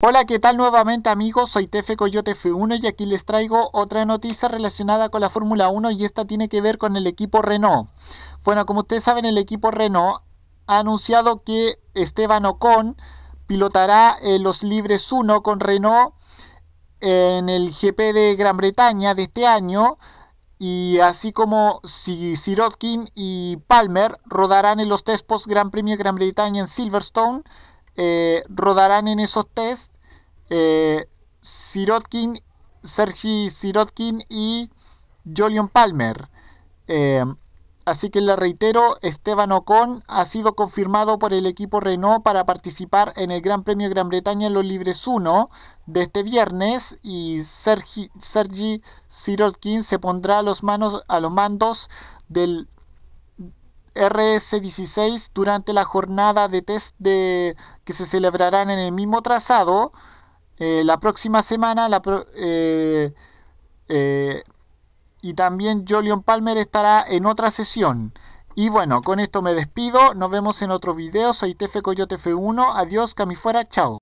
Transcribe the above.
Hola, ¿qué tal nuevamente amigos? Soy Tefe Coyote F1 y aquí les traigo otra noticia relacionada con la Fórmula 1 y esta tiene que ver con el equipo Renault. Bueno, como ustedes saben, el equipo Renault ha anunciado que Esteban Ocon pilotará eh, los Libres 1 con Renault en el GP de Gran Bretaña de este año y así como si Sirotkin y Palmer rodarán en los post Gran Premio de Gran Bretaña en Silverstone eh, rodarán en esos test eh, Sirotkin, Sergi Sirotkin y Jolion Palmer. Eh, así que le reitero, Esteban Ocon ha sido confirmado por el equipo Renault para participar en el Gran Premio de Gran Bretaña en los Libres 1 de este viernes y Sergi, Sergi Sirotkin se pondrá los, manos, a los mandos del RS16 durante la jornada de test de que se celebrarán en el mismo trazado eh, la próxima semana. La eh, eh, y también Jolion Palmer estará en otra sesión. Y bueno, con esto me despido. Nos vemos en otro video. Soy Tefe Coyote F1. Adiós, fuera. Chao.